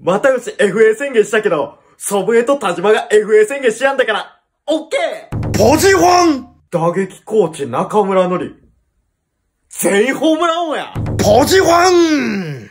またうち FA 宣言したけど、祖父江と田島が FA 宣言しやんだから、オッケーポジファン打撃コーチ中村のり。全員ホームラン王やポジファン